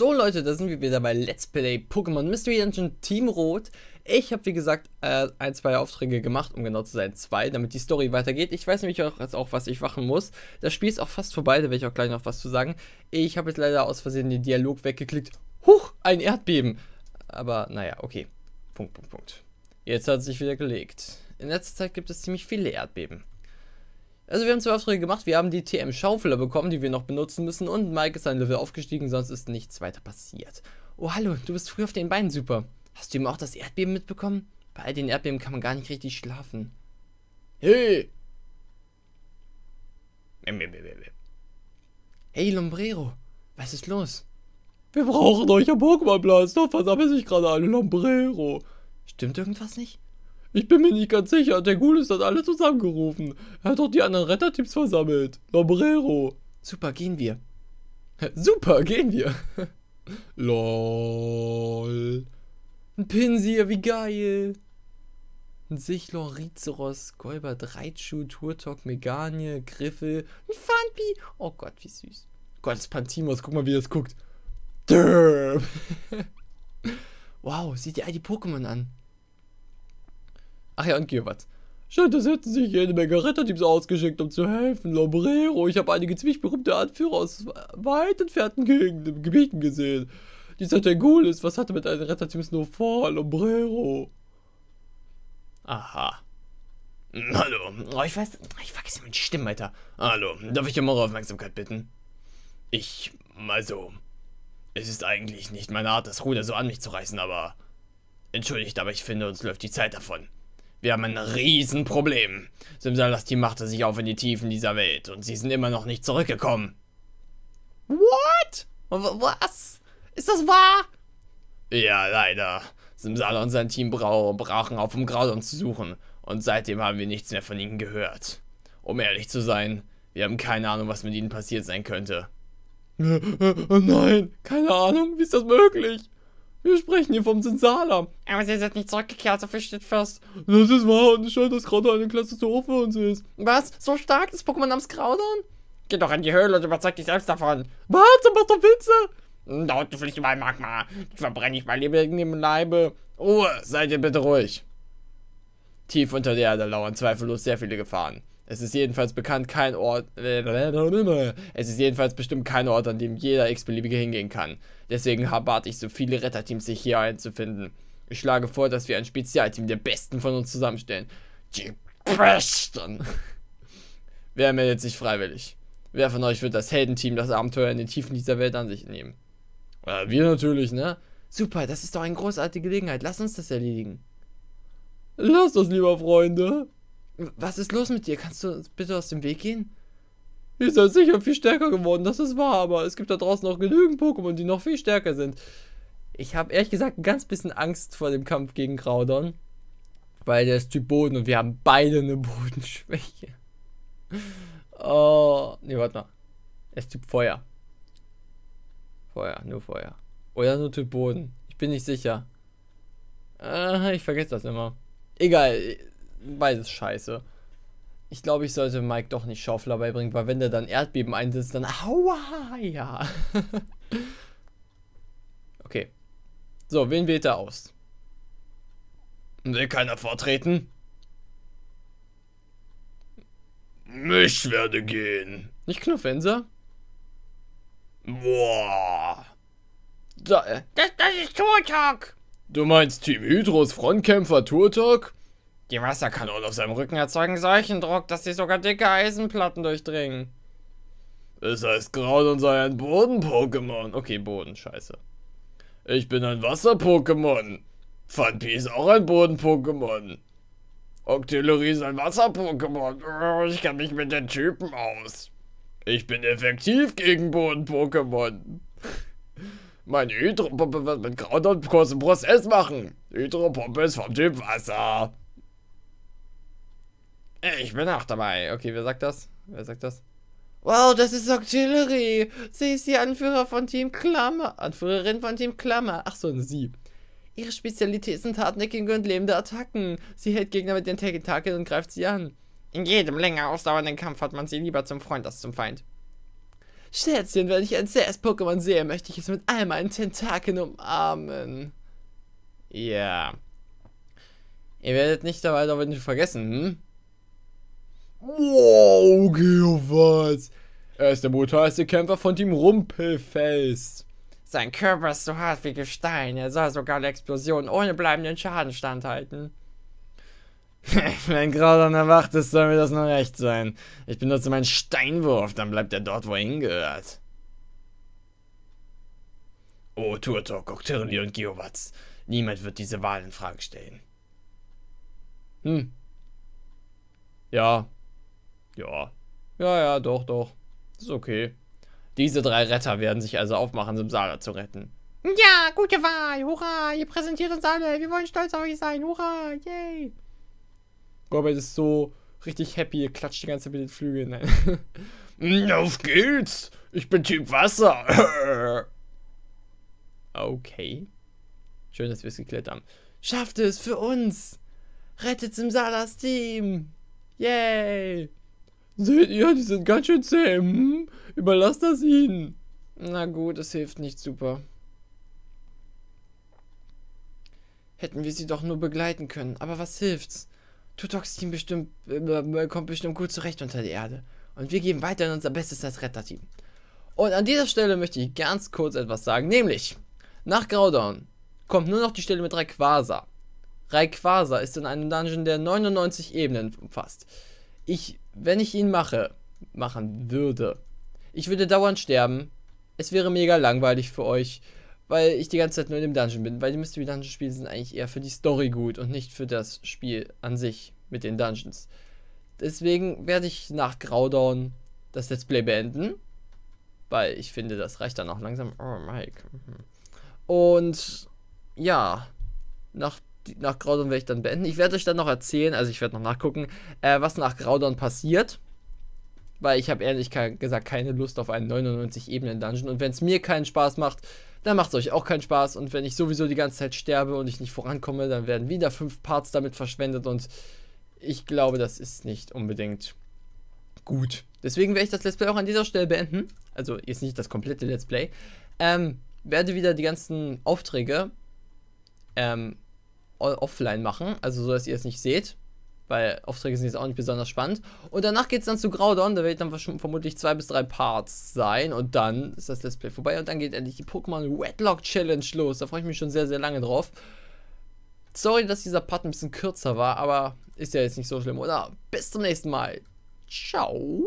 So Leute, da sind wir wieder bei Let's Play Pokémon Mystery Dungeon Team Rot. Ich habe wie gesagt äh, ein, zwei Aufträge gemacht, um genau zu sein, zwei, damit die Story weitergeht. Ich weiß nämlich auch, jetzt auch was ich machen muss. Das Spiel ist auch fast vorbei, da werde ich auch gleich noch was zu sagen. Ich habe jetzt leider aus Versehen den Dialog weggeklickt. Huch, ein Erdbeben. Aber naja, okay. Punkt, Punkt, Punkt. Jetzt hat es sich wieder gelegt. In letzter Zeit gibt es ziemlich viele Erdbeben. Also wir haben zwei Aufträge gemacht, wir haben die tm schaufeler bekommen, die wir noch benutzen müssen und Mike ist ein Level aufgestiegen, sonst ist nichts weiter passiert. Oh hallo, du bist früh auf den Beinen, super. Hast du ihm auch das Erdbeben mitbekommen? Bei all den Erdbeben kann man gar nicht richtig schlafen. Hey! Hey, Lombrero, was ist los? Wir brauchen euch am Pokémon-Blast, da versammeln sich gerade alle Lombrero. Stimmt irgendwas nicht? Ich bin mir nicht ganz sicher, der Ghoul ist dann alle zusammengerufen. Er hat doch die anderen Retterteams versammelt. Lombrero. Super, gehen wir. Super, gehen wir. LOL. Ein Pinsir, wie geil. Ein Sichlor, Rizeros, Golbert, Reitschuh, Turtok, Meganie, Griffel, ein Funpi. Oh Gott, wie süß. Gott, das Pantimos, guck mal, wie das guckt. wow, sieht ihr all die Pokémon an. Ach ja, und Scheint, Stattdessen hätten sich jede Menge Retterteams ausgeschickt, um zu helfen. Lombrero, ich habe einige ziemlich berühmte Anführer aus weit entfernten Gegenden, Gebieten gesehen. Dieser Tengulis, was hatte mit einem Retterteams nur vor? Lombrero. Aha. Hm, hallo. Oh, ich weiß, oh, ich vergesse meine Stimme, Alter. Hallo, darf ich um eure Aufmerksamkeit bitten? Ich, also, es ist eigentlich nicht meine Art, das Ruder so an mich zu reißen, aber... Entschuldigt, aber ich finde, uns läuft die Zeit davon. Wir haben ein Riesenproblem. Simsalasti machte sich auf in die Tiefen dieser Welt und sie sind immer noch nicht zurückgekommen. What? Was? Ist das wahr? Ja, leider. Simsala und sein Team brachen auf, um Graudon zu suchen. Und seitdem haben wir nichts mehr von ihnen gehört. Um ehrlich zu sein, wir haben keine Ahnung, was mit ihnen passiert sein könnte. Äh, äh, oh nein, keine Ahnung, wie ist das möglich? Wir sprechen hier vom Sinsalam. Aber sie sind nicht zurückgekehrt, so viel steht fest. Das ist wahr und ich scheint, dass Kraudon eine klasse Tor für uns ist. Was? So stark? Das Pokémon namens Kraudon? Geh doch in die Höhle und überzeug dich selbst davon. Warte, mach doch Witze? Da unten fliegt mein Magma. Ich verbrenne ich mein Leben im Leibe. Ruhe, seid ihr bitte ruhig. Tief unter der Erde lauern zweifellos sehr viele Gefahren. Es ist jedenfalls bekannt kein Ort. Es ist jedenfalls bestimmt kein Ort, an dem jeder x-beliebige hingehen kann. Deswegen bat ich so viele Retterteams, sich hier einzufinden. Ich schlage vor, dass wir ein Spezialteam der Besten von uns zusammenstellen. Die Besten! Wer meldet sich freiwillig? Wer von euch wird das Heldenteam das Abenteuer in den Tiefen dieser Welt an sich nehmen? Ja, wir natürlich, ne? Super, das ist doch eine großartige Gelegenheit. Lass uns das erledigen. Lass das, lieber Freunde. Was ist los mit dir? Kannst du bitte aus dem Weg gehen? Ihr seid sicher viel stärker geworden, das ist wahr, aber es gibt da draußen noch genügend Pokémon, die noch viel stärker sind. Ich habe ehrlich gesagt ein ganz bisschen Angst vor dem Kampf gegen Graudon, weil der ist Typ Boden und wir haben beide eine Bodenschwäche. Oh, nee, warte mal. Er ist Typ Feuer. Feuer, nur Feuer. Oder nur Typ Boden. Ich bin nicht sicher. Äh, ich vergesse das immer. Egal, weiß es scheiße. Ich glaube, ich sollte Mike doch nicht Schaufel dabei bringen, weil wenn der dann Erdbeben einsetzt, dann aua, ja. okay. So, wen wählt er aus? Will keiner vortreten? Ich werde gehen. Nicht Knuffenser? Boah. Da, äh, das, das ist Turtok. Du meinst Team Hydros Frontkämpfer Turtok? Die Wasserkanone auf seinem Rücken erzeugen solchen Druck, dass sie sogar dicke Eisenplatten durchdringen. Es heißt Graul und sei ein Boden-Pokémon. Okay, Boden, scheiße. Ich bin ein Wasser-Pokémon. Funpi ist auch ein Boden-Pokémon. Octillerie ist ein Wasser-Pokémon. Oh, ich kann mich mit den Typen aus. Ich bin effektiv gegen Boden-Pokémon. Meine Hydro-Puppe wird mit Kraut und großem Prozess machen. Hydro-Puppe ist vom Typ Wasser. Äh, ich bin auch dabei. Okay, wer sagt das? Wer sagt das? Wow, das ist Octillery. Sie ist die Anführer von Team Klammer. Anführerin von Team Klammer. Ach so, ein Sie. Ihre Spezialität sind hartnäckige und lebende Attacken. Sie hält Gegner mit den Tentakeln und greift sie an. In jedem länger ausdauernden Kampf hat man sie lieber zum Freund als zum Feind. Schätzchen, wenn ich ein zähes Pokémon sehe, möchte ich es mit all meinen Tentakeln umarmen. Ja. Yeah. Ihr werdet nicht dabei doch nicht vergessen, hm? Wow, Geowatz. Er ist der brutalste Kämpfer von Team Rumpelfels. Sein Körper ist so hart wie Gestein. Er soll sogar eine Explosion ohne bleibenden Schaden standhalten. Wenn Graudon erwacht ist, soll mir das nur recht sein. Ich benutze meinen Steinwurf, dann bleibt er dort, wo er hingehört. Oh, Turtok, Oktirli und Geowatz. Niemand wird diese Wahl in Frage stellen. Hm. Ja, ja. Ja, ja, doch, doch. Ist okay. Diese drei Retter werden sich also aufmachen, Simsala zu retten. Ja, gute Wahl. Hurra. Ihr präsentiert uns alle. Wir wollen stolz auf euch sein. Hurra. Yay. Robert ist so richtig happy. Er klatscht die ganze Zeit mit den Flügeln. auf geht's. Ich bin Typ Wasser. okay. Schön, dass wir es geklärt haben. Schafft es für uns. Rettet Simsalas Team. Yay. Seht ihr, die sind ganz schön zäh. Hm? Überlass das ihnen. Na gut, es hilft nicht super. Hätten wir sie doch nur begleiten können. Aber was hilft's? Tutoks Team bestimmt, äh, kommt bestimmt gut zurecht unter die Erde. Und wir geben weiterhin unser Bestes als Retterteam. Und an dieser Stelle möchte ich ganz kurz etwas sagen. Nämlich, nach Graudown kommt nur noch die Stelle mit Rayquaza. Rayquaza ist in einem Dungeon, der 99 Ebenen umfasst ich, wenn ich ihn mache, machen würde, ich würde dauernd sterben. Es wäre mega langweilig für euch, weil ich die ganze Zeit nur in dem Dungeon bin, weil die Mystery Dungeon Spiele sind eigentlich eher für die Story gut und nicht für das Spiel an sich mit den Dungeons. Deswegen werde ich nach Graudown das Let's Play beenden, weil ich finde, das reicht dann auch langsam. Oh, Mike. Mhm. Und ja, nach nach Graudon werde ich dann beenden. Ich werde euch dann noch erzählen, also ich werde noch nachgucken, äh, was nach Graudon passiert. Weil ich habe ehrlich gesagt keine Lust auf einen 99-Ebenen-Dungeon. Und wenn es mir keinen Spaß macht, dann macht es euch auch keinen Spaß. Und wenn ich sowieso die ganze Zeit sterbe und ich nicht vorankomme, dann werden wieder fünf Parts damit verschwendet. Und ich glaube, das ist nicht unbedingt gut. Deswegen werde ich das Let's Play auch an dieser Stelle beenden. Also jetzt nicht das komplette Let's Play. Ähm, werde wieder die ganzen Aufträge ähm, offline machen, also so, dass ihr es nicht seht, weil Aufträge sind jetzt auch nicht besonders spannend. Und danach geht es dann zu Graudon, da wird dann vermutlich zwei bis drei Parts sein und dann ist das Let's Play vorbei und dann geht endlich die Pokémon Wedlock Challenge los. Da freue ich mich schon sehr, sehr lange drauf. Sorry, dass dieser Part ein bisschen kürzer war, aber ist ja jetzt nicht so schlimm, oder? Bis zum nächsten Mal. Ciao.